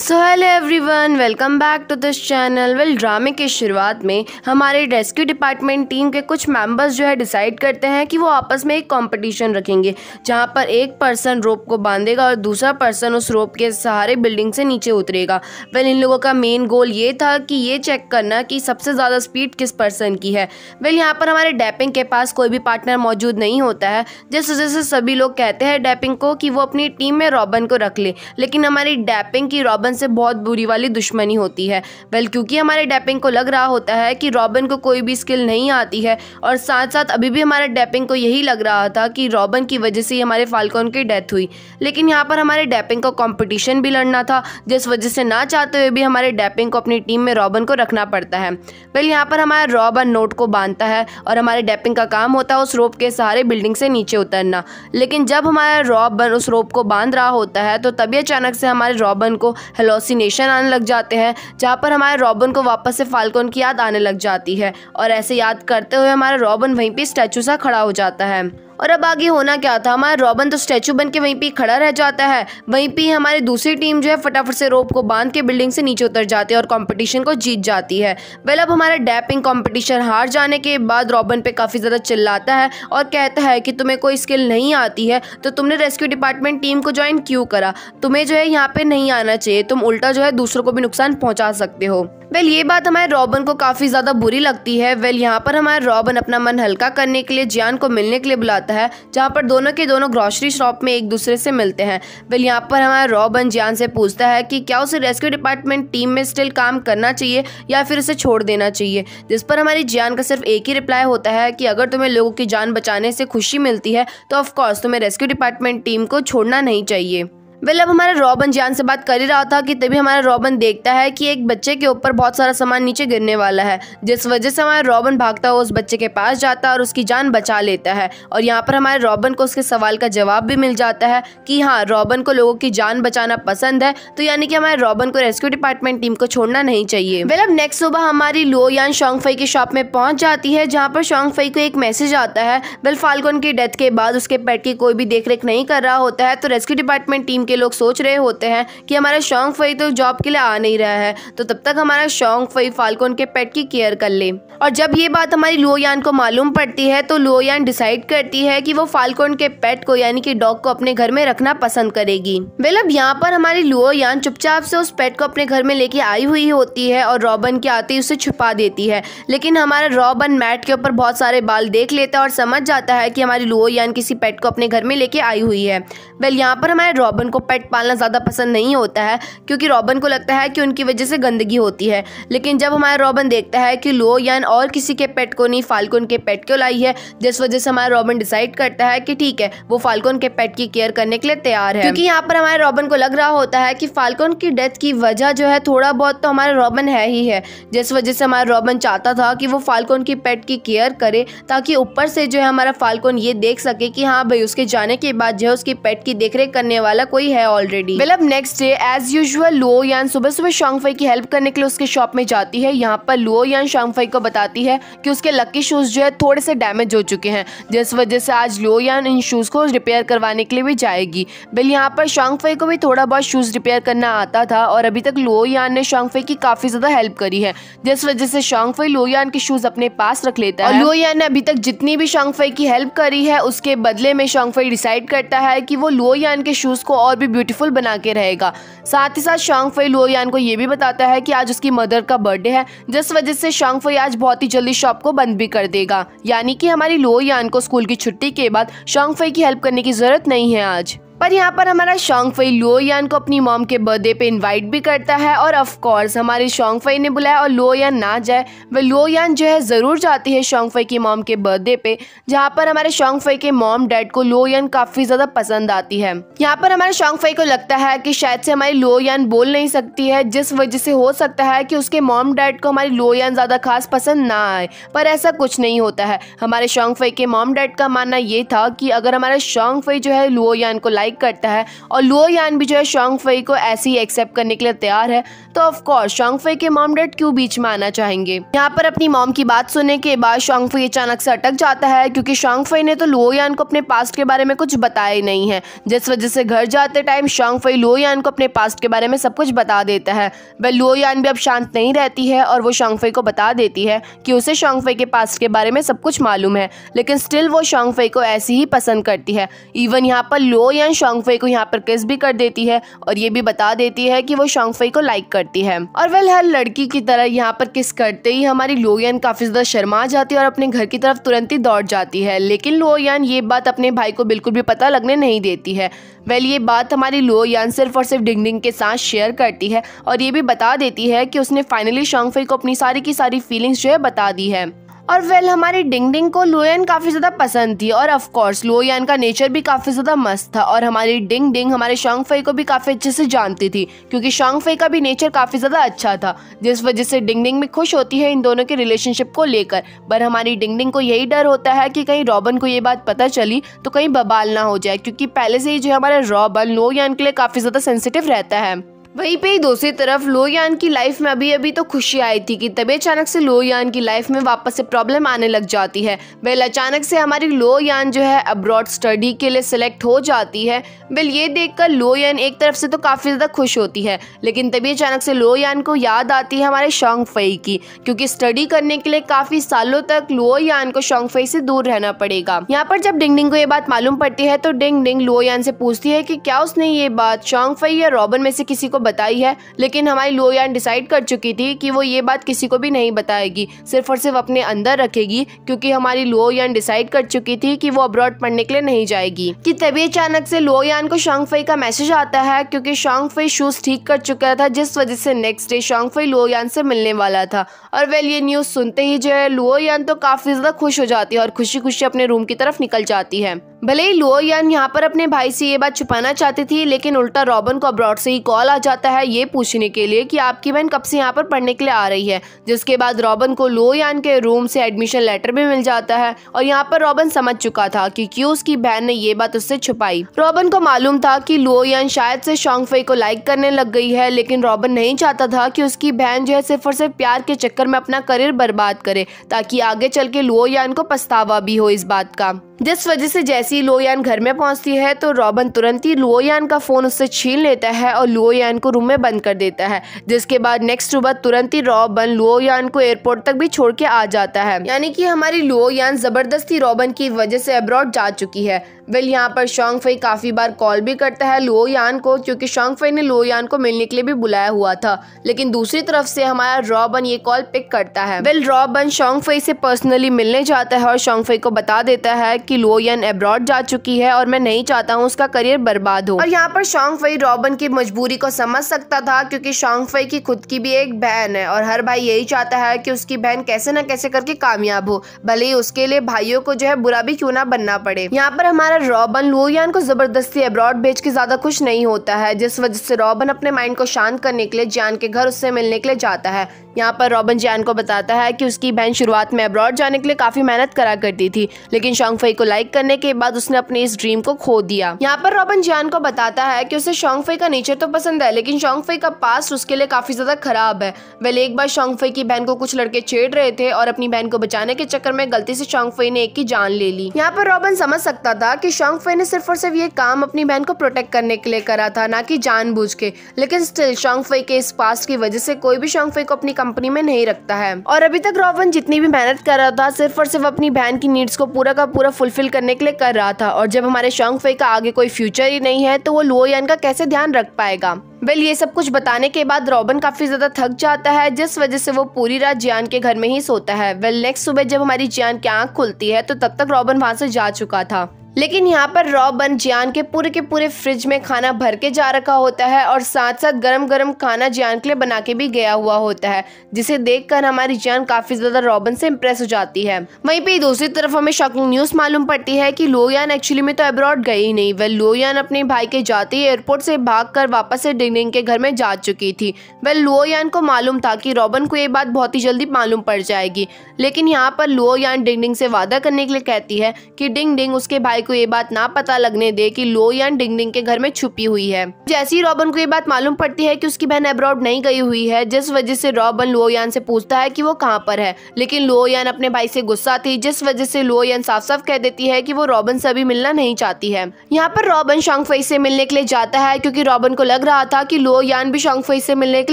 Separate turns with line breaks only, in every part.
So hello everyone welcome back to this channel well ड्रामे की शुरुआत में हमारे रेस्क्यू डिपार्टमेंट टीम के कुछ मेंबर्स जो है डिसाइड करते हैं कि वो आपस में एक कंपटीशन रखेंगे जहां पर एक पर्सन रोप को बांधेगा और दूसरा पर्सन उस रोप के सहारे बिल्डिंग से नीचे उतरेगा वेल इन लोगों का मेन गोल ये था कि ये चेक करना कि सबसे ज़्यादा स्पीड किस पर्सन की है वेल यहाँ पर हमारे डैपिंग के पास कोई भी पार्टनर मौजूद नहीं होता है जिस वजह से सभी लोग कहते हैं डैपिंग को कि वो अपनी टीम में रॉबन को रख ले। लेकिन हमारी डैपिंग की रॉबन रॉबिन से बहुत बुरी वाली दुश्मनी होती है वेल क्योंकि हमारे डैपिंग को लग रहा होता है कि रॉबिन को कोई भी स्किल नहीं आती है और साथ साथ अभी भी हमारे डैपिंग को यही लग रहा था कि रॉबिन की वजह से हमारे फाल्कॉन की डेथ हुई लेकिन यहाँ पर हमारे डैपिंग को कॉम्पिटिशन भी लड़ना था जिस वजह से ना चाहते हुए भी हमारे डैपिंग को अपनी टीम में रॉबन को रखना पड़ता है वेल यहाँ पर हमारा रॉबन नोट को बांधता है और हमारे डैपिंग का काम होता है उस रोप के सहारे बिल्डिंग से नीचे उतरना लेकिन जब हमारा रॉबन उस रोप को बांध रहा होता है तो तभी अचानक से हमारे रॉबन को हेलोसिनेशन आने लग जाते हैं जहाँ पर हमारे रॉबन को वापस से फाल्कन की याद आने लग जाती है और ऐसे याद करते हुए हमारा रॉबन वहीं पर स्टैचू सा खड़ा हो जाता है और अब आगे होना क्या था हमारा रॉबन तो स्टैचू बन के वहीं पर खड़ा रह जाता है वहीं पर हमारी दूसरी टीम जो है फटाफट से रोप को बांध के बिल्डिंग से नीचे उतर जाती है और कॉम्पिटिशन को जीत जाती है वेल अब हमारा डैपिंग कॉम्पिटिशन हार जाने के बाद रॉबन पर काफ़ी ज़्यादा चिल्लाता है और कहता है कि तुम्हें कोई स्किल नहीं आती है तो तुमने रेस्क्यू डिपार्टमेंट टीम को ज्वाइन क्यों करा तुम्हें जो है यहाँ पे नहीं आना चाहिए तुम उल्टा जो है दूसरों को भी नुकसान पहुँचा सकते हो वेल ये बात हमारे रॉबन को काफ़ी ज़्यादा बुरी लगती है वेल यहाँ पर हमारे रॉबन अपना मन हल्का करने के लिए जियान को मिलने के लिए बुलाता है जहाँ पर दोनों के दोनों ग्रॉसरी शॉप में एक दूसरे से मिलते हैं वेल यहाँ पर हमारा रॉबन जियान से पूछता है कि क्या उसे रेस्क्यू डिपार्टमेंट टीम में स्टिल काम करना चाहिए या फिर उसे छोड़ देना चाहिए जिस पर हमारी जियान का सिर्फ एक ही रिप्लाई होता है कि अगर तुम्हें लोगों की जान बचाने से खुशी मिलती है तो ऑफकोर्स तुम्हें रेस्क्यू डिपार्टमेंट टीम को छोड़ना नहीं चाहिए वेल अब हमारा रॉबन जान से बात कर ही रहा था कि तभी हमारा रॉबन देखता है कि एक बच्चे के ऊपर बहुत सारा सामान नीचे गिरने वाला है जिस वजह से हमारा रॉबन भागता हुआ उस बच्चे के पास जाता है और उसकी जान बचा लेता है और यहाँ पर हमारे रॉबन को उसके सवाल का जवाब भी मिल जाता है कि हाँ रॉबन को लोगों की जान बचाना पसंद है तो यानी कि हमारे रॉबन को रेस्क्यू डिपार्टमेंट टीम को छोड़ना नहीं चाहिए वेल अब नेक्स्ट सुबह हमारी लो यान फई की शॉप में पहुंच जाती है जहाँ पर शोंगफई को एक मैसेज आता है वेल फाल्गुन की डेथ के बाद उसके पेट की कोई भी देख नहीं कर रहा होता है तो रेस्क्यू डिपार्टमेंट टीम के लोग सोच रहे होते हैं कि हमारा शौंग फई तो जॉब के लिए आ नहीं रहा है तो तब तक हमारा शौंग फई फाल्कोन के पेट की केयर कर ले और जब ये बात हमारी लुओयान को मालूम पड़ती है तो लुओयान डिसाइड करती है कि वो फाल्कोन के पेट को यानी कि डॉग को अपने घर में रखना पसंद करेगी वेल अब यहाँ पर हमारी लुओयान चुपचाप से उस पेट को अपने घर में लेके आई हुई होती है और रॉबन के आते ही उसे छुपा देती है लेकिन हमारा रॉबन मैट के ऊपर बहुत सारे बाल देख लेता है और समझ जाता है कि हमारी लुओयान किसी पेट को अपने घर में लेके आई हुई है वेल यहाँ पर हमारे रॉबन को पेट पालना ज़्यादा पसंद नहीं होता है क्योंकि रॉबन को लगता है कि उनकी वजह से गंदगी होती है लेकिन जब हमारा रॉबन देखता है कि लो यान और किसी के पेट को नहीं फाल्कन के पेट क्यों लाई है जिस वजह से हमारा रॉबन डिसाइड करता है कि ठीक है वो फाल्कन के पेट की केयर करने के लिए तैयार है क्योंकि यहाँ पर हमारे रॉबन को लग रहा होता है कि फाल्कन की डेथ की वजह जो है थोड़ा बहुत तो हमारा रॉबन है ही है जिस वजह से हमारा रॉबन चाहता था कि वो फाल्कन की पेट की केयर करे ताकि ऊपर से जो है हमारा फाल्कन ये देख सके कि हाँ भाई उसके जाने के बाद जो है उसकी पेट की देखरेख करने वाला कोई हुई है ऑलरेडी वेल अब next day as usual Luo Yan सुबह सुबह शॉन्गफाई की हेल्प करने के लिए उसके शॉप में जाती है यहाँ पर लुओ यान शॉन्गफाई को बताती है कि उसके लकी शूज जो है थोड़े से डैमेज हो चुके हैं जिस वजह से आज लुओ यान इन शूज को रिपेयर करवाने के लिए भी जाएगी बिल यहाँ पर शॉन्गफाई को भी थोड़ा बहुत शूज रिपेयर करना आता था और अभी तक लुओ यान ने शॉन्गफाई की काफी ज्यादा हेल्प करी है जिस वजह से शॉन्गफाई लुओ यान के शूज अपने पास रख लेता है लुओ यान ने अभी तक जितनी भी शॉन्गफाई की हेल्प करी है उसके बदले में शॉन्गफाई डिसाइड करता है कि वो लुओ यान के शूज को और और भी ब्यूटीफुल बना के रहेगा साथ ही साथ शॉन्ग फई लुओयान को ये भी बताता है कि आज उसकी मदर का बर्थडे है जिस वजह से शॉन्ग फई आज बहुत ही जल्दी शॉप को बंद भी कर देगा यानी कि हमारी लुओयान को स्कूल की छुट्टी के बाद शॉन्ग फई की हेल्प करने की जरूरत नहीं है आज पर यहाँ पर हमारा शोंगफई लुओयान को अपनी मॉम के बर्थडे पे इनवाइट भी करता है और कोर्स हमारे शोंगफई ने बुलाया और लुओयान ना जाए वह लुओयान जो है ज़रूर जाती है शोंगफई की मॉम के बर्थडे पे जहाँ पर हमारे शोंगफई के मॉम डैड को लुओयान काफ़ी ज़्यादा पसंद आती है यहाँ पर हमारे शोंगफई को लगता है कि शायद से हमारी लुओयान बोल नहीं सकती है जिस वजह से हो सकता है कि उसके मॉम डैड को हमारी लुओयान ज़्यादा खास पसंद ना आए पर ऐसा कुछ नहीं होता है हमारे शोंगफई के मॉम डैड का मानना ये था कि अगर हमारा शोंगफई जो है लुओयान को लाइक लाइक करता है और लुओ यान भी जो है शॉन्ग फई को ऐसे ही एक्सेप्ट करने के लिए तैयार है तो ऑफकोर्स शॉन्ग फई के मॉम डेट क्यों बीच में आना चाहेंगे यहाँ पर अपनी मॉम की बात सुनने के बाद शॉन्ग फई अचानक से अटक जाता है क्योंकि शॉन्ग फई ने तो लुओ यान को अपने पास्ट के बारे में कुछ बताया ही नहीं है जिस वजह से घर जाते टाइम शॉन्ग फई लुओ यान को अपने पास्ट के बारे में सब कुछ बता देता है वह लुओ यान भी अब शांत नहीं रहती है और वो शॉन्ग फई को बता देती है कि उसे शॉन्ग फई के पास्ट के बारे में सब कुछ मालूम है लेकिन स्टिल वो शॉन्ग फई को ऐसी ही पसंद करती है इवन यहाँ पर लुओ यान शोंगफई को यहाँ पर किस भी कर देती है और ये भी बता देती है कि वो शोंगफई को लाइक करती है और वेल हर लड़की की तरह यहाँ पर किस करते ही हमारी लोयन काफी ज्यादा शर्मा जाती है और अपने घर की तरफ तुरंत ही दौड़ जाती है लेकिन लोयन ये बात अपने भाई को बिल्कुल भी पता लगने नहीं देती है वेल ये बात हमारी लोयन सिर्फ और सिर्फ डिंगडिंग के साथ शेयर करती है और ये भी बता देती है कि उसने फाइनली शोंगफई को अपनी सारी की सारी फीलिंग्स जो है बता दी है और वेल हमारी डिंग डिंग को लोयन काफ़ी ज़्यादा पसंद थी और कोर्स लोयन का नेचर भी काफ़ी ज़्यादा मस्त था और हमारी डिंग डिंग हमारे शोंग फई को भी काफ़ी अच्छे से जानती थी क्योंकि शोंग फई का भी नेचर काफ़ी ज़्यादा अच्छा था जिस वजह से डिंग डिंग भी खुश होती है इन दोनों के रिलेशनशिप को लेकर पर हमारी डिंग डिंग को यही डर होता है कि कहीं रॉबन को ये बात पता चली तो कहीं बबाल ना हो जाए क्योंकि पहले से ही जो हमारा रॉबन लोयन के लिए काफ़ी ज़्यादा सेंसिटिव रहता है वहीं पे ही दूसरी तरफ लोयान की लाइफ में अभी अभी तो खुशी आई थी कि तभी अचानक से लोयान की लाइफ में वापस से प्रॉब्लम आने लग जाती है वेल अचानक से हमारी लोयान जो है अब्रॉड स्टडी के लिए सिलेक्ट हो जाती है वेल ये देखकर लोयान एक तरफ से तो काफ़ी ज़्यादा खुश होती है लेकिन तभी अचानक से लोयान को याद आती है हमारे शोंग फई की क्योंकि स्टडी करने के लिए काफ़ी सालों तक लोयान को शोंग फई से दूर रहना पड़ेगा यहाँ पर जब डिंग डिंग को ये बात मालूम पड़ती है तो डिंग डिंग लोयान से पूछती है की क्या उसने ये बात शोंग फई या रॉबन में से किसी को बताई है लेकिन हमारी लोयान डिसाइड कर चुकी थी कि वो ये बात किसी को भी नहीं बताएगी सिर्फ और सिर्फ अपने अंदर रखेगी क्योंकि हमारी लोयान डिसाइड कर चुकी थी कि वो अब्रॉड पढ़ने के लिए नहीं जाएगी कि तभी अचानक से लोयान को शॉन्गफई का मैसेज आता है क्योंकि शॉन्गफई शूज ठीक कर चुका था जिस वजह से नेक्स्ट डे शॉन्गफई लोयान से मिलने वाला था और वेल ये न्यूज़ सुनते ही जो है लोयान तो काफ़ी ज़्यादा खुश हो जाती है और खुशी खुशी अपने रूम की तरफ निकल जाती है भले ही लुओ यान यहाँ पर अपने भाई से ये बात छुपाना चाहती थी लेकिन उल्टा रॉबन को अब्रॉड से ही कॉल आ जाता है ये पूछने के लिए कि आपकी बहन कब से यहाँ पर पढ़ने के लिए आ रही है जिसके बाद रॉबन को लुओ यान के रूम से एडमिशन लेटर भी मिल जाता है और यहाँ पर रॉबन समझ चुका था कि क्यों उसकी बहन ने ये बात उससे छुपाई रॉबन को मालूम था की लुओ यान शायद से शोंगफे को लाइक करने लग गई है लेकिन रॉबन नहीं चाहता था की उसकी बहन जो है सिर्फ और सिर्फ प्यार के चक्कर में अपना करियर बर्बाद करे ताकि आगे चल के लुओ यान को पछतावा भी हो इस बात का जिस वजह से जैसी ही लोयान घर में पहुंचती है तो रॉबन तुरंत ही लोयान का फ़ोन उससे छीन लेता है और लोयान को रूम में बंद कर देता है जिसके बाद नेक्स्ट सुबह तुरंत ही रॉबन लोयान को एयरपोर्ट तक भी छोड़ के आ जाता है यानी कि हमारी लोयान ज़बरदस्ती रॉबन की वजह से अब्रॉड जा चुकी है वेल यहाँ पर शोंग फई काफ़ी बार कॉल भी करता है यान को क्योंकि शोंग फई ने यान को मिलने के लिए भी बुलाया हुआ था लेकिन दूसरी तरफ से हमारा रॉबन ये कॉल पिक करता है वेल रॉबन शोंग फई से पर्सनली मिलने जाता है और शोंग फई को बता देता है कि यान एब्रॉड जा चुकी है और मैं नहीं चाहता हूँ उसका करियर बर्बाद हो और यहाँ पर शोंग फई रॉबन की मजबूरी को समझ सकता था क्योंकि शोंग फई की खुद की भी एक बहन है और हर भाई यही चाहता है की उसकी बहन कैसे न कैसे करके कामयाब हो भले ही उसके लिए भाइयों को जो है बुरा भी क्यों ना बनना पड़े यहाँ पर हमारा हमारा रॉबन लुयान को ज़बरदस्ती अब्रॉड भेज के ज़्यादा खुश नहीं होता है जिस वजह से रॉबन अपने माइंड को शांत करने के लिए जान के घर उससे मिलने के लिए जाता है यहाँ पर रॉबन जैन को बताता है कि उसकी बहन शुरुआत में अब्रॉड जाने के लिए काफ़ी मेहनत करा करती थी लेकिन फई को लाइक करने के बाद उसने अपने इस ड्रीम को खो दिया यहाँ पर रॉबन जैन को बताता है कि उसे फई का नेचर तो पसंद है लेकिन फई का पास उसके लिए काफ़ी ज़्यादा खराब है वह एक बार फई की बहन को कुछ लड़के छेड़ रहे थे और अपनी बहन को बचाने के चक्कर में गलती से फई ने एक की जान ले ली यहाँ पर रॉबन समझ सकता था की शोंग फई ने सिर्फ और सिर्फ ये काम अपनी बहन को प्रोटेक्ट करने के लिए करा था ना की जान के लेकिन स्टिल शोंग फई के इस पास्ट की वजह से कोई भी फई को अपनी कंपनी में नहीं रखता है और अभी तक रोवन जितनी भी मेहनत कर रहा था सिर्फ और सिर्फ अपनी बहन की नीड्स को पूरा का पूरा फुलफिल करने के लिए कर रहा था और जब हमारे शौंग फे का आगे कोई फ्यूचर ही नहीं है तो वो लुओयान का कैसे ध्यान रख पाएगा बिल ये सब कुछ बताने के बाद रॉबन काफ़ी ज़्यादा थक जाता है जिस वजह से वो पूरी रात जियान के घर में ही सोता है वेल नेक्स्ट सुबह जब हमारी जियान की आँख खुलती है तो तब तक रॉबन वहाँ से जा चुका था लेकिन यहाँ पर रॉबन जियान के पूरे के पूरे फ्रिज में खाना भर के जा रखा होता है और साथ साथ गरम गरम खाना जियान के लिए बना के भी गया हुआ होता है जिसे देखकर हमारी जियान काफी ज्यादा रॉबन से इम्प्रेस हो जाती है वहीं पे दूसरी तरफ हमें शॉकिंग न्यूज मालूम पड़ती है कि लोयान एक्चुअली में तो अब्रॉड गई ही नहीं वह लोयान अपने भाई के जाते एयरपोर्ट से भाग कर वापस से लिनिंग के घर में जा चुकी थी वह लुओयान को मालूम था कि रॉबन को ये बात बहुत ही जल्दी मालूम पड़ जाएगी लेकिन यहाँ पर लुओयान डिंग डिंग से वादा करने के लिए कहती है कि डिंग डिंग उसके भाई को ये बात ना पता लगने दे कि लुओयान डिंग डिंग के घर में छुपी हुई है जैसे ही रॉबन को ये बात मालूम पड़ती है कि उसकी बहन अब्रॉड नहीं गई हुई है जिस वजह से रॉबन लुओयान से पूछता है कि वो कहाँ पर है लेकिन लुओयान अपने भाई से गुस्सा थी जिस वजह से लुओयान साफ साफ कह देती है कि वो रॉबन से अभी मिलना नहीं चाहती है यहाँ पर रॉबन शॉन्गफेई से मिलने के लिए जाता है क्योंकि रॉबन को लग रहा था कहा कि लो यान भी शोंगफई से मिलने के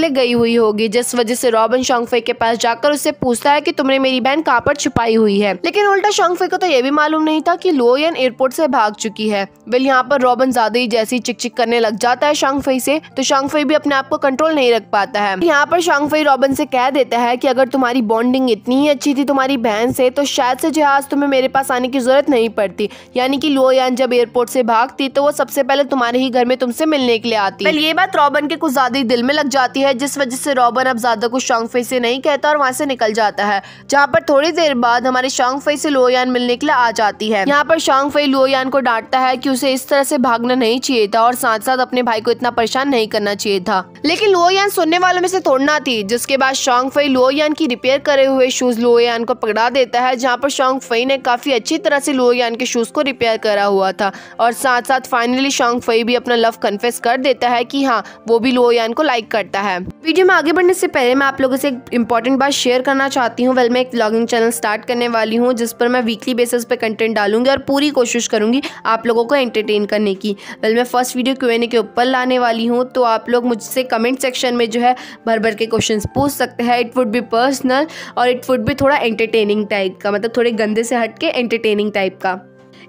लिए गई हुई होगी जिस वजह से रॉबिन शोंगफई के पास जाकर उससे पूछता है कि तुमने मेरी बहन कहाँ पर छुपाई हुई है लेकिन उल्टा शोंगफई को तो यह भी मालूम नहीं था की लो यान एयरपोर्ट से भाग चुकी है बिल यहाँ पर रॉबिन ज्यादा ही जैसी चिकचिक करने लग जाता है शोंगफई से तो शोंगफई भी अपने आप को कंट्रोल नहीं रख पाता है यहाँ पर शोंगफई रॉबिन से कह देता है की अगर तुम्हारी बॉन्डिंग इतनी ही अच्छी थी तुम्हारी बहन से तो शायद से जहाज तुम्हें मेरे पास आने की जरूरत नहीं पड़ती यानी कि लो यान जब एयरपोर्ट से भागती तो वो सबसे पहले तुम्हारे ही घर में तुमसे मिलने के लिए आती ये बात बात रॉबन के कुछ ज़्यादा ही दिल में लग जाती है जिस वजह से रॉबन अब ज़्यादा कुछ फे से नहीं कहता और वहाँ से निकल जाता है जहाँ पर थोड़ी देर बाद हमारे शॉन्गफे से लोयान मिलने के लिए आ जाती है यहाँ पर शॉन्गफे लोयान को डांटता है की उसे इस तरह से भागना नहीं चाहिए था और साथ साथ अपने भाई को इतना परेशान नहीं करना चाहिए था लेकिन लोयान सुनने वालों में से तोड़ना थी जिसके बाद शॉन्गफे लोयान की रिपेयर करे हुए शूज लोयान को पकड़ा देता है जहाँ पर शॉन्गफे ने काफी अच्छी तरह से लोयान के शूज को रिपेयर करा हुआ था और साथ साथ फाइनली शॉन्गफे भी अपना लव कन्फेस कर देता है की हाँ ना वो भी लोहियान को लाइक करता है वीडियो में आगे बढ़ने से पहले मैं आप लोगों से एक इंपॉर्टेंट बात शेयर करना चाहती हूँ वेल मैं एक ब्लॉगिंग चैनल स्टार्ट करने वाली हूँ जिस पर मैं वीकली बेसिस पे कंटेंट डालूंगी और पूरी कोशिश करूंगी आप लोगों को एंटरटेन करने की वेल मैं फर्स्ट वीडियो क्यू के ऊपर लाने वाली हूँ तो आप लोग मुझसे कमेंट सेक्शन में जो है भर भर के क्वेश्चन पूछ सकते हैं इट वुड बी पर्सनल और इट वुड भी थोड़ा एंटरटेनिंग टाइप का मतलब थोड़े गंदे से हट के एंटरटेनिंग टाइप का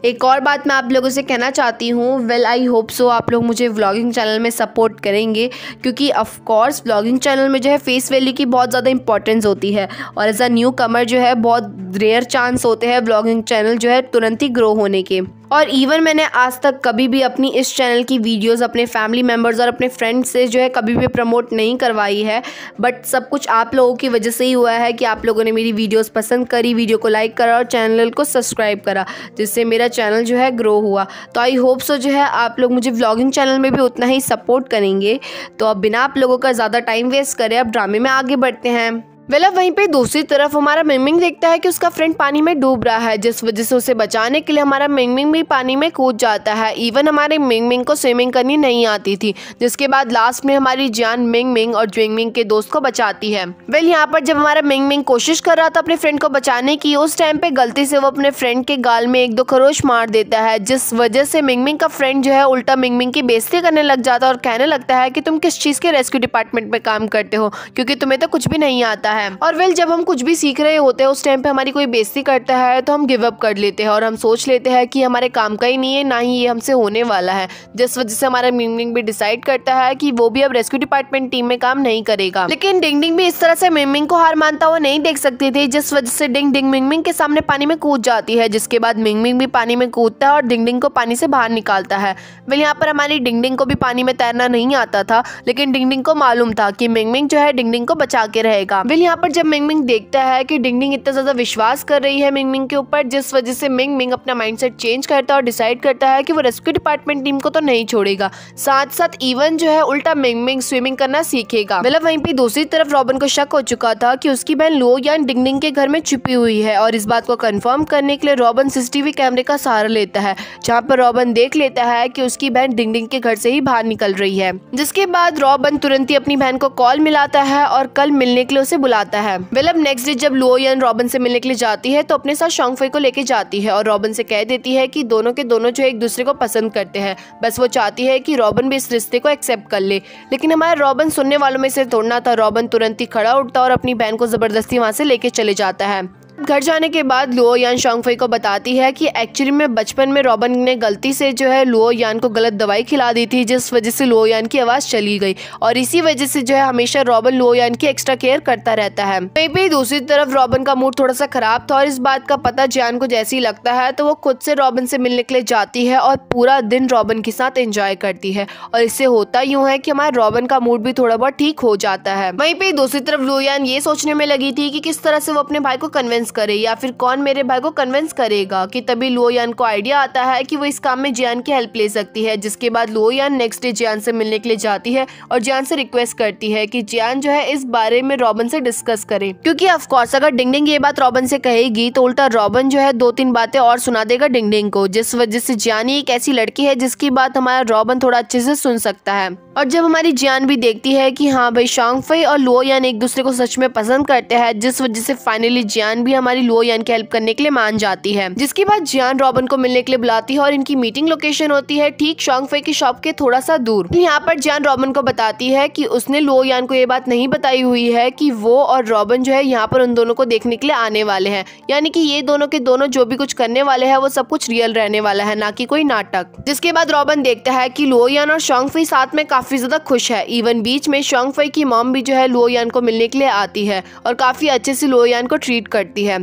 एक और बात मैं आप लोगों से कहना चाहती हूँ वेल आई होप सो आप लोग मुझे व्लॉगिंग चैनल में सपोर्ट करेंगे क्योंकि ऑफकोर्स व्लॉगिंग चैनल में जो है फेस वैल्यू की बहुत ज़्यादा इंपॉर्टेंस होती है और एज अ न्यू कमर जो है बहुत रेयर चांस होते हैं व्लॉगिंग चैनल जो है तुरंत ही ग्रो होने के और इवन मैंने आज तक कभी भी अपनी इस चैनल की वीडियोस अपने फैमिली मेम्बर्स और अपने फ्रेंड्स से जो है कभी भी प्रमोट नहीं करवाई है बट सब कुछ आप लोगों की वजह से ही हुआ है कि आप लोगों ने मेरी वीडियोस पसंद करी वीडियो को लाइक करा और चैनल को सब्सक्राइब करा जिससे मेरा चैनल जो है ग्रो हुआ तो आई होप सो जो है आप लोग मुझे व्लॉगिंग चैनल में भी उतना ही सपोर्ट करेंगे तो अब बिना आप लोगों का ज़्यादा टाइम वेस्ट करें अब ड्रामे में आगे बढ़ते हैं वेला वहीं पे दूसरी तरफ हमारा मिंगमिंग देखता है कि उसका फ्रेंड पानी में डूब रहा है जिस वजह से उसे बचाने के लिए हमारा मिंगमिंग भी पानी में कूद जाता है इवन हमारे मिंगमिंग को स्विमिंग करनी नहीं आती थी जिसके बाद लास्ट में हमारी जान मिंगमिंग और ज्विंगमिंग के दोस्त को बचाती है वेल यहाँ पर जब हमारा मिंगमिंग कोशिश कर रहा था अपने फ्रेंड को बचाने की उस टाइम पे गलती से वो अपने फ्रेंड के गाल में एक दो खरोश मार देता है जिस वजह से मिंगमिंग का फ्रेंड जो है उल्टा मिंगमिंग की बेइज्जती करने लग जाता है और कहने लगता है कि तुम किस चीज़ के रेस्क्यू डिपार्टमेंट में काम करते हो क्योंकि तुम्हें तो कुछ भी नहीं आता है है और वेल जब हम कुछ भी सीख रहे होते हैं उस टाइम पे हमारी कोई बेजती करता है तो हम गिव अप कर लेते हैं और हम सोच लेते हैं कि हमारे काम का ही नहीं है ना ही ये हमसे होने वाला है जिस वजह से हमारा मिमिंग भी डिसाइड करता है कि वो भी अब रेस्क्यू डिपार्टमेंट टीम में काम नहीं करेगा लेकिन डिंग डिंग भी इस तरह से मिमिंग को हार मानता हुआ नहीं देख सकती थी जिस वजह से डिंग डिंग मिंगमिंग के सामने पानी में कूद जाती है जिसके बाद मिंगमिंग भी पानी में कूदता है और डिंग डिंग को पानी से बाहर निकालता है वेल यहाँ पर हमारी डिंग डिंग को भी पानी में तैरना नहीं आता था लेकिन डिंग डिंग को मालूम था कि मिंगमिंग जो है डिंग डिंग को बचा के रहेगा वेल लेकिन यहाँ पर जब मिंग मिंग देखता है कि डिंग डिंग इतना ज़्यादा विश्वास कर रही है मिंग मिंग के ऊपर जिस वजह से मिंग मिंग अपना माइंडसेट चेंज करता है और डिसाइड करता है कि वो रेस्क्यू डिपार्टमेंट टीम को तो नहीं छोड़ेगा साथ साथ इवन जो है उल्टा मिंग मिंग स्विमिंग करना सीखेगा मतलब वहीं पर दूसरी तरफ रॉबन को शक हो चुका था कि उसकी बहन लो या डिंग डिंग के घर में छुपी हुई है और इस बात को कन्फर्म करने के लिए रॉबन सीसीटीवी कैमरे का सहारा लेता है जहाँ पर रॉबन देख लेता है की उसकी बहन डिंग डिंग के घर से ही बाहर निकल रही है जिसके बाद रॉबन तुरंत ही अपनी बहन को कॉल मिलाता है और कल मिलने के लिए उसे बुला बुलाता है विलम नेक्स्ट डे जब लुओयन रॉबिन से मिलने के लिए जाती है तो अपने साथ शोंगफे को लेकर जाती है और रॉबिन से कह देती है कि दोनों के दोनों जो एक दूसरे को पसंद करते हैं बस वो चाहती है कि रॉबिन भी इस रिश्ते को एक्सेप्ट कर ले लेकिन हमारे रॉबिन सुनने वालों में से तोड़ना था रॉबिन तुरंत ही खड़ा उठता और अपनी बहन को जबरदस्ती वहाँ से लेके चले जाता है घर जाने के बाद लुओ यान शोंगफई को बताती है कि एक्चुअली में बचपन में रॉबन ने गलती से जो है लुओ यान को गलत दवाई खिला दी थी जिस वजह से लुओ यान की आवाज़ चली गई और इसी वजह से जो है हमेशा रॉबन लुओ यान की एक्स्ट्रा केयर करता रहता है दूसरी तरफ रॉबन का मूड थोड़ा सा खराब था और इस बात का पता जैन को जैसे ही लगता है तो वो खुद से रॉबन से मिलने के लिए जाती है और पूरा दिन रॉबन के साथ एंजॉय करती है और इससे होता यूँ है की हमारे रॉबन का मूड भी थोड़ा बहुत ठीक हो जाता है वही पे दूसरी तरफ लुओ यान ये सोचने में लगी थी की किस तरह से वो अपने भाई को कन्विंस करे या फिर कौन मेरे भाई को कन्विंस करेगा कि तभी लोयान को आइडिया आता है कि वो इस काम में जियान की हेल्प ले सकती है जिसके बाद लोयान नेक्स्ट डे जियान से मिलने के लिए जाती है और जियान से रिक्वेस्ट करती है कि जियान जो है इस बारे में रॉबन से डिस्कस करे क्योंकि ऑफकोर्स अगर डिंगडिंग ये बात रॉबन से कहेगी तो उल्टा रॉबन जो है दो तीन बातें और सुना देगा डिंगडिंग को जिस वजह से जियानी एक ऐसी लड़की है जिसकी बात हमारा रॉबन थोड़ा अच्छे से सुन सकता है और जब हमारी जियान भी देखती है कि हाँ भाई शॉन्गफई और लुओ यान एक दूसरे को सच में पसंद करते हैं जिस वजह से फाइनली जियान भी हमारी लुओ यान की हेल्प करने के लिए मान जाती है जिसके बाद जियान रॉबन को मिलने के लिए बुलाती है और इनकी मीटिंग लोकेशन होती है ठीक शॉन्गफई की शॉप के थोड़ा सा दूर यहाँ पर जियान रॉबन को बताती है की उसने लुओ यान को ये बात नहीं बताई हुई है की वो और रॉबन जो है यहाँ पर उन दोनों को देखने के लिए आने वाले है यानी की ये दोनों के दोनों जो भी कुछ करने वाले है वो सब कुछ रियल रहने वाला है ना की कोई नाटक जिसके बाद रॉबन देखता है की लुओ यान और फई साथ में काफ़ी ज़्यादा खुश है इवन बीच में शोंगफई की मॉम भी जो है लुओयान को मिलने के लिए आती है और काफ़ी अच्छे से लुओयान को ट्रीट करती है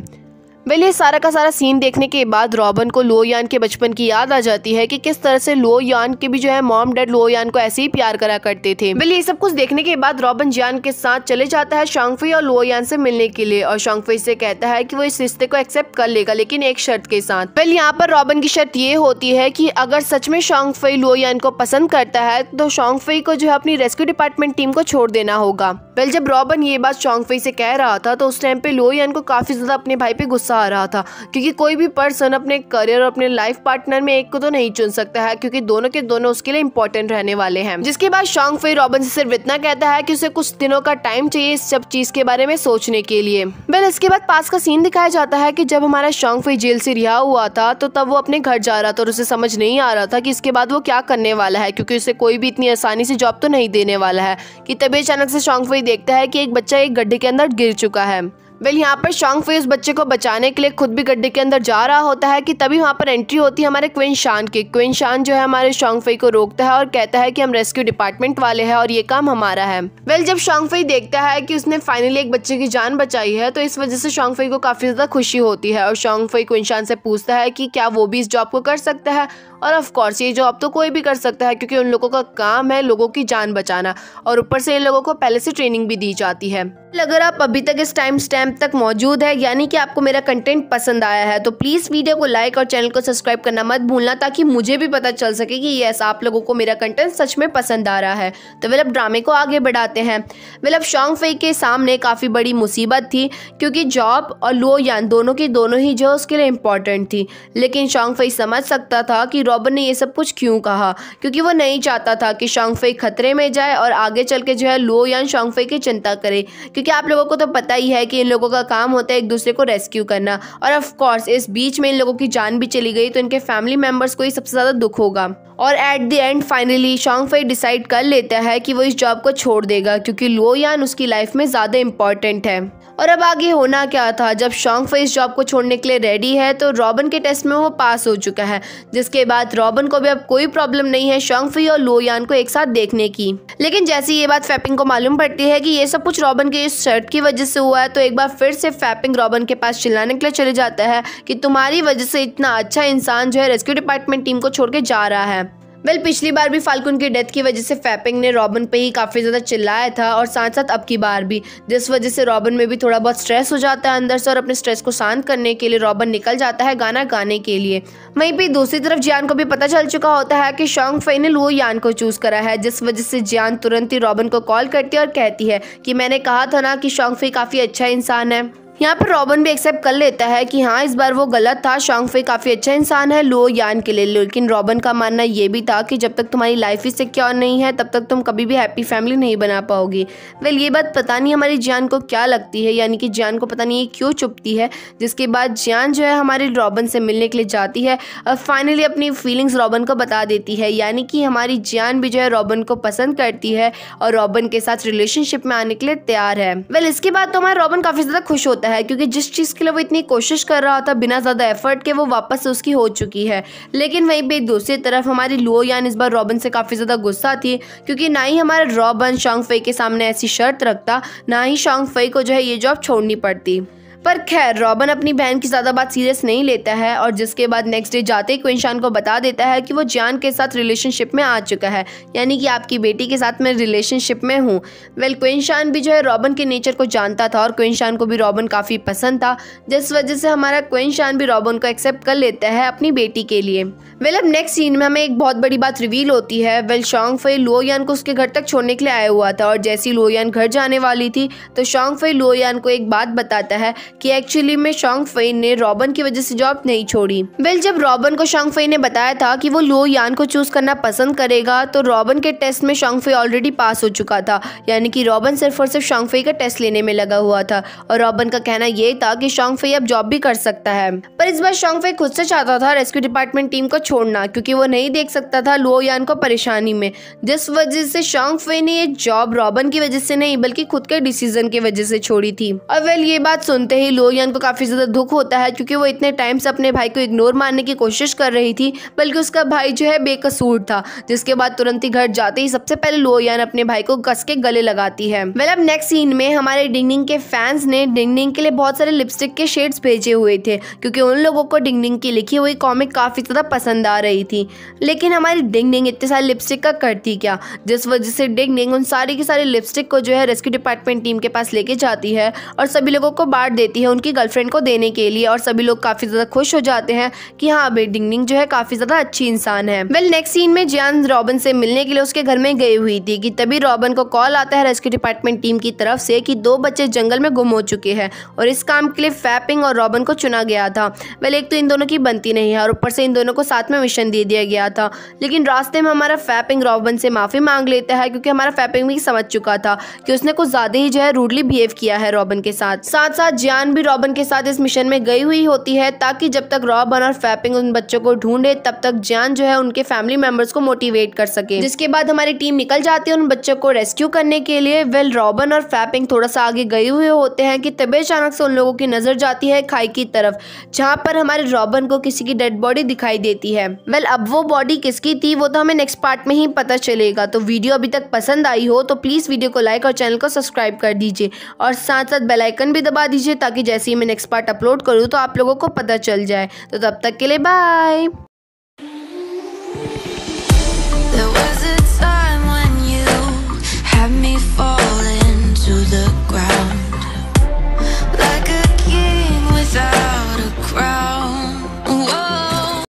वेल ये सारा का सारा सीन देखने के बाद रॉबन को लो यान के बचपन की याद आ जाती है कि किस तरह से लो यान के भी जो है मॉम डैड लो यान को ऐसे ही प्यार करा करते थे वेल ये सब कुछ देखने के बाद रॉबन जियान के साथ चले जाता है शांगफी और लो यान से मिलने के लिए और शांगफी से कहता है की वो इस रिश्ते को एक्सेप्ट कर लेगा लेकिन एक शर्त के साथ वेल यहाँ पर रॉबन की शर्त ये होती है की अगर सच में शांगफई लो यान को पसंद करता है तो शांगफई को जो है अपनी रेस्क्यू डिपार्टमेंट टीम को छोड़ देना होगा वेल जब रॉबन ये बात शांगफई से कह रहा था तो उस टाइम पे लो यान को काफी ज्यादा अपने भाई पे गुस्सा आ रहा था क्योंकि कोई भी पर्सन अपने करियर और अपने लाइफ पार्टनर में एक को तो नहीं चुन सकता है क्योंकि दोनों के दोनों उसके लिए इंपॉर्टेंट रहने वाले हैं जिसके बाद शॉन्ग फे रॉबिन से सिर्फ इतना कहता है कि उसे कुछ दिनों का टाइम चाहिए इस सब चीज के बारे में सोचने के लिए वेल इसके बाद पास का सीन दिखाया जाता है कि जब हमारा शॉन्ग फे जेल से रिहा हुआ था तो तब वो अपने घर जा रहा था और उसे समझ नहीं आ रहा था कि इसके बाद वो क्या करने वाला है क्योंकि उसे कोई भी इतनी आसानी से जॉब तो नहीं देने वाला है की तभी अचानक से शॉन्ग फे देखता है की एक बच्चा एक गड्ढे के अंदर गिर चुका है वेल well, यहाँ पर फे उस बच्चे को बचाने के लिए खुद भी गड्ढे के अंदर जा रहा होता है कि तभी वहाँ पर एंट्री होती है हमारे क्विन शान की क्विन शान जो है हमारे शांग फे को रोकता है और कहता है कि हम रेस्क्यू डिपार्टमेंट वाले हैं और ये काम हमारा है वेल well, जब शांग फे देखता है कि उसने फाइनली एक बच्चे की जान बचाई है तो इस वजह से शांग फे को काफी ज्यादा खुशी होती है और शांग फे क्विन शान से पूछता है कि क्या वो भी इस जॉब को कर सकता है और ऑफ कोर्स ये जॉब तो कोई भी कर सकता है क्योंकि उन लोगों का काम है लोगों की जान बचाना और ऊपर से इन लोगों को पहले से ट्रेनिंग भी दी जाती है तो अगर आप अभी तक इस टाइम स्टैम्प तक मौजूद है यानी कि आपको मेरा कंटेंट पसंद आया है तो प्लीज़ वीडियो को लाइक और चैनल को सब्सक्राइब करना मत भूलना ताकि मुझे भी पता चल सके कि यस आप लोगों को मेरा कंटेंट सच में पसंद आ रहा है तो वे अब ड्रामे को आगे बढ़ाते हैं वे अब शॉन्ग फेई के सामने काफ़ी बड़ी मुसीबत थी क्योंकि जॉब और लो यान दोनों की दोनों ही जो उसके लिए इंपॉर्टेंट थी लेकिन शॉन्ग फेई समझ सकता था कि रॉबन ने ये सब कुछ क्यों कहा क्योंकि वो नहीं चाहता था कि शॉन्गफेई खतरे में जाए और आगे चल के जो है लो यान शॉन्गफेई की चिंता करे क्योंकि आप लोगों को तो पता ही है कि इन लोगों का काम होता है एक दूसरे को रेस्क्यू करना और ऑफकोर्स इस बीच में इन लोगों की जान भी चली गई तो इनके फैमिली मेम्बर्स को ही सबसे ज़्यादा दुख होगा और at the end finally Shongfei decide कर लेता है कि वो इस जॉब को छोड़ देगा क्योंकि लो यान उसकी लाइफ में ज़्यादा इंपॉर्टेंट है और अब आगे होना क्या था जब शॉन्ग इस जॉब को छोड़ने के लिए रेडी है तो रॉबन के टेस्ट में वो पास हो चुका है जिसके बाद रॉबन को भी अब कोई प्रॉब्लम नहीं है शॉन्ग फी और लोयान को एक साथ देखने की लेकिन जैसे ये बात फैपिंग को मालूम पड़ती है कि ये सब कुछ रॉबन के इस शर्ट की वजह से हुआ है तो एक बार फिर से फैपिंग रॉबन के पास चिल्लाने के लिए चले जाता है कि तुम्हारी वजह से इतना अच्छा इंसान जो है रेस्क्यू डिपार्टमेंट टीम को छोड़ के जा रहा है वेल पिछली बार भी फाल्कुन की डेथ की वजह से फैपिंग ने रॉबिन पे ही काफ़ी ज़्यादा चिल्लाया था और साथ साथ अब की बार भी जिस वजह से रॉबिन में भी थोड़ा बहुत स्ट्रेस हो जाता है अंदर से और अपने स्ट्रेस को शांत करने के लिए रॉबिन निकल जाता है गाना गाने के लिए वहीं पर दूसरी तरफ जियान को भी पता चल चुका होता है कि शॉन्ग फे ने लुओ यान को चूज़ करा है जिस वजह से जियान तुरंत ही रॉबिन को कॉल करती है और कहती है कि मैंने कहा था ना कि शॉन्ग फे काफ़ी अच्छा इंसान है यहाँ पर रॉबन भी एक्सेप्ट कर लेता है कि हाँ इस बार वो गलत था फे काफ़ी अच्छा इंसान है लो यान के लिए लेकिन रॉबन का मानना ये भी था कि जब तक तुम्हारी लाइफ ही सिक्योर नहीं है तब तक तुम कभी भी हैप्पी फैमिली नहीं बना पाओगी वेल ये बात पता नहीं हमारी जियान को क्या लगती है यानी कि जियान को पता नहीं ये क्यों चुपती है जिसके बाद जियान जो है हमारे रॉबन से मिलने के लिए जाती है और फाइनली अपनी फीलिंग्स रॉबन को बता देती है यानी कि हमारी जियान भी जो है रॉबन को पसंद करती है और रॉबन के साथ रिलेशनशिप में आने के लिए तैयार है वेल इसके बाद तो हमारा रॉबन काफ़ी ज़्यादा खुश होता है जाता है क्योंकि जिस चीज़ के लिए वो इतनी कोशिश कर रहा था बिना ज़्यादा एफर्ट के वो वापस से उसकी हो चुकी है लेकिन वहीं पर दूसरी तरफ हमारी लुओ यान इस बार रॉबन से काफ़ी ज़्यादा गुस्सा थी क्योंकि ना ही हमारा रॉबन शॉन्ग फेई के सामने ऐसी शर्त रखता ना ही शॉन्ग फेई को जो है ये जॉब छोड़नी पड़ती पर खैर रॉबन अपनी बहन की ज़्यादा बात सीरियस नहीं लेता है और जिसके बाद नेक्स्ट डे जाते ही क्विंशान को बता देता है कि वो जियान के साथ रिलेशनशिप में आ चुका है यानी कि आपकी बेटी के साथ मैं रिलेशनशिप में हूँ वेल क्विंशान भी जो है रॉबन के नेचर को जानता था और क्विंशान को भी रॉबन काफ़ी पसंद था जिस वजह से हमारा क्विंशान भी रॉबन को एक्सेप्ट कर लेता है अपनी बेटी के लिए वेल अब नेक्स्ट सीन में हमें एक बहुत बड़ी बात रिवील होती है वेल शॉन्ग फे लोयान को उसके घर तक छोड़ने के लिए आया हुआ था और जैसी लोयान घर जाने वाली थी तो शॉन्ग फे लोयान को एक बात बताता है कि एक्चुअली में शॉन्ग फेई ने रॉबन की वजह से जॉब नहीं छोड़ी वेल जब रॉबन को शॉन्ग फेई ने बताया था कि वो लो यान को चूज करना पसंद करेगा तो रॉबन के टेस्ट में शॉन्ग फे ऑलरेडी पास हो चुका था यानी कि रॉबन सिर्फ और सिर्फ शॉन्ग फे का टेस्ट लेने में लगा हुआ था और रॉबन का कहना यह था कि शॉन्ग फेई अब जॉब भी कर सकता है पर इस बार शॉन्ग फेई खुद से चाहता था रेस्क्यू डिपार्टमेंट टीम को छोड़ना क्योंकि वो नहीं देख सकता था लो यान को परेशानी में जिस वजह से शॉन्ग फेई ने ये जॉब रॉबन की वजह से नहीं बल्कि खुद के डिसीजन की वजह से छोड़ी थी और वेल ये बात सुनते कई लोग को काफ़ी ज़्यादा दुख होता है क्योंकि वो इतने टाइम से अपने भाई को इग्नोर मारने की कोशिश कर रही थी बल्कि उसका भाई जो है बेकसूर था जिसके बाद तुरंत ही घर जाते ही सबसे पहले लोहियान अपने भाई को कस के गले लगाती है वेल अब नेक्स्ट सीन में हमारे डिंगडिंग के फैंस ने डिंगडिंग के लिए बहुत सारे लिपस्टिक के शेड्स भेजे हुए थे क्योंकि उन लोगों को डिंगडिंग की लिखी हुई कॉमिक काफ़ी ज़्यादा पसंद आ रही थी लेकिन हमारी डिंगडिंग इतने सारे लिपस्टिक का करती क्या जिस वजह से डिंगडिंग उन सारी की सारी लिपस्टिक को जो है रेस्क्यू डिपार्टमेंट टीम के पास लेके जाती है और सभी लोगों को बांट दे देती है उनकी गर्लफ्रेंड को देने के लिए और सभी लोग काफ़ी ज़्यादा खुश हो जाते हैं कि हाँ अबे डिंगडिंग जो है काफ़ी ज़्यादा अच्छी इंसान है वेल नेक्स्ट सीन में जियान रॉबन से मिलने के लिए उसके घर में गई हुई थी कि तभी रॉबन को कॉल आता है रेस्क्यू डिपार्टमेंट टीम की तरफ से कि दो बच्चे जंगल में गुम हो चुके हैं और इस काम के लिए फैपिंग और रॉबन को चुना गया था वेल एक तो इन दोनों की बनती नहीं है और ऊपर से इन दोनों को साथ में मिशन दे दिया गया था लेकिन रास्ते में हमारा फैपिंग रॉबन से माफ़ी मांग लेता है क्योंकि हमारा फैपिंग भी समझ चुका था कि उसने कुछ ज़्यादा ही जो है रूडली बिहेव किया है रॉबन के साथ साथ साथ जियान जान भी रॉबन के साथ इस मिशन में गई हुई होती है ताकि जब तक रॉबन और फैपिंग उन बच्चों को ढूंढे तब तक जान जो है उनके फैमिली मेंबर्स को मोटिवेट कर सके जिसके बाद हमारी टीम निकल जाती है उन बच्चों को रेस्क्यू करने के लिए वेल रॉबन और फैपिंग थोड़ा सा आगे गए हुए होते हैं की तभी अचानक से उन लोगों की नजर जाती है खाई की तरफ जहाँ पर हमारे रॉबन को किसी की डेड बॉडी दिखाई देती है वेल अब वो बॉडी किसकी थी वो तो हमें नेक्स्ट पार्ट में ही पता चलेगा तो वीडियो अभी तक पसंद आई हो तो प्लीज़ वीडियो को लाइक और चैनल को सब्सक्राइब कर दीजिए और साथ साथ बेल आइकन भी दबा दीजिए ताकि जैसे ही मैं नेक्स्ट पार्ट अपलोड करूँ तो आप लोगों को पता चल जाए तो तब तक के लिए बाय